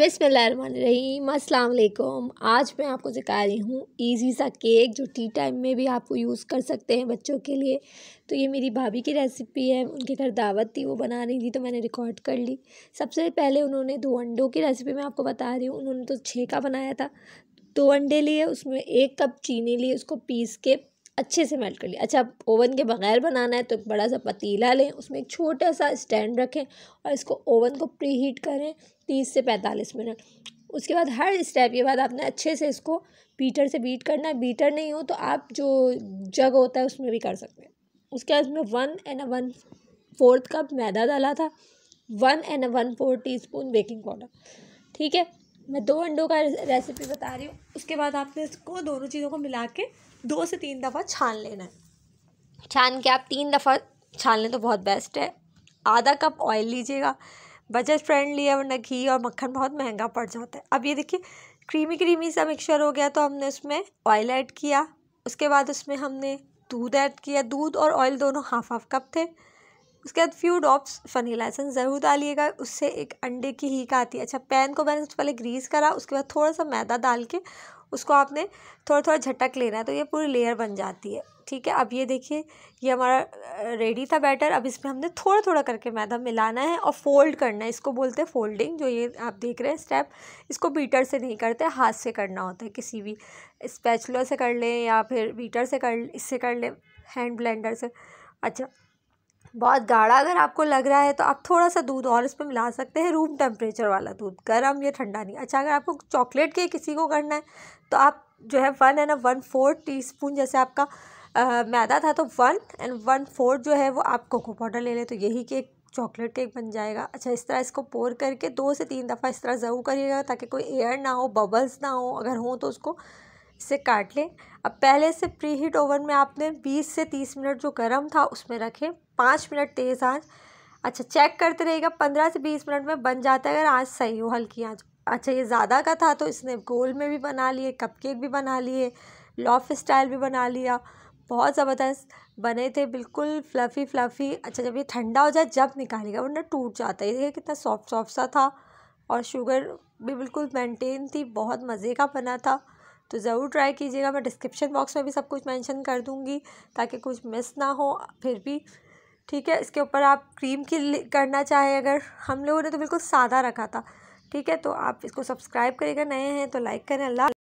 बिसमीम अल्लाम आज मैं आपको सिखा रही हूँ इजी सा केक जो टी टाइम में भी आपको यूज़ कर सकते हैं बच्चों के लिए तो ये मेरी भाभी की रेसिपी है उनके घर दावत थी वो बना रही थी तो मैंने रिकॉर्ड कर ली सबसे पहले उन्होंने दो अंडों की रेसिपी मैं आपको बता रही हूँ उन्होंने तो का बनाया था दो अंडे लिए उसमें एक कप चीनी लिए उसको पीस के अच्छे से मेल्ट कर लिया अच्छा ओवन के बगैर बनाना है तो एक बड़ा सा पतीला लें उसमें एक छोटा सा स्टैंड रखें और इसको ओवन को प्री हीट करें तीस से पैंतालीस मिनट उसके बाद हर स्टेप के बाद आपने अच्छे से इसको बीटर से बीट करना है बीटर नहीं हो तो आप जो जग होता है उसमें भी कर सकते हैं उसके बाद इसमें one and one fourth cup मैदा डाला था one and one four teaspoon baking powder ठीक है मैं दो अंडों का रेसिपी बता रही हूँ उसके बाद आपने इसको दोनों चीज़ों को मिला के दो से तीन दफ़ा छान लेना है छान के आप तीन दफ़ा छान लें तो बहुत बेस्ट है आधा कप ऑयल लीजिएगा बजट फ्रेंडली है वरना घी और मक्खन बहुत महंगा पड़ जाता है अब ये देखिए क्रीमी क्रीमी सा मिक्सचर हो गया तो हमने उसमें ऑयल ऐड किया उसके बाद उसमें हमने दूध ऐड किया दूध और ऑयल दोनों हाफ हाफ कप थे उसके बाद फ्यू ड्रॉप्स फनीला एसेंस ज़रूर डालिएगा उससे एक अंडे की हीक आती है अच्छा पैन को मैंने उससे पहले ग्रीस करा उसके बाद थोड़ा सा मैदा डाल के उसको आपने थोड़ा थोड़ा झटक लेना है तो ये पूरी लेयर बन जाती है ठीक है अब ये देखिए ये हमारा रेडी था बैटर अब इसमें हमने थोड़ा थोड़ा करके मैदा मिलाना है और फोल्ड करना है इसको बोलते हैं फोल्डिंग जो ये आप देख रहे हैं स्टेप इसको बीटर से नहीं करते हाथ से करना होता है किसी भी स्पैचुलर से कर लें या फिर बीटर से कर इससे कर लें हैंड ब्लेंडर से अच्छा बहुत गाढ़ा अगर आपको लग रहा है तो आप थोड़ा सा दूध और इसमें मिला सकते हैं रूम टेम्परेचर वाला दूध गर्म या ठंडा नहीं अच्छा अगर आपको चॉकलेट के किसी को करना है तो आप जो है one and one four teaspoon जैसे आपका आ, मैदा था तो वन एंड वन फोर्थ जो है वो आप कोको पाउडर ले लें तो यही केक चॉकलेट केक बन जाएगा अच्छा इस तरह इसको पोर करके दो से तीन दफ़ा इस तरह ज़रूर करिएगा ताकि कोई एयर ना हो बबल्स ना हो अगर हो तो उसको इसे काट लें अब पहले से प्री हीट ओवन में आपने 20 से 30 मिनट जो गर्म था उसमें रखें पाँच मिनट तेज़ आँच अच्छा चेक करते रहिएगा पंद्रह से बीस मिनट में बन जाता है अगर आँच सही हो हल्की आँच अच्छा ये ज़्यादा का था तो इसने गोल में भी बना लिए कपकेक भी बना लिए लॉफ स्टाइल भी बना लिया बहुत ज़बरदस्त बने थे बिल्कुल फ्लफ़ी फ्लफ़ी अच्छा जब ये ठंडा हो जाए जब निकालेगा वरना टूट जाता है ये कितना सॉफ्ट सॉफ्ट सा था और शुगर भी बिल्कुल मेंटेन थी बहुत मज़े का बना था तो ज़रूर ट्राई कीजिएगा मैं डिस्क्रिप्शन बॉक्स में भी सब कुछ मेंशन कर दूँगी ताकि कुछ मिस ना हो फिर भी ठीक है इसके ऊपर आप क्रीम की करना चाहें अगर हम लोगों ने तो बिल्कुल सादा रखा था ठीक है तो आप इसको सब्सक्राइब करिएगा नए हैं तो लाइक करें अल्लाह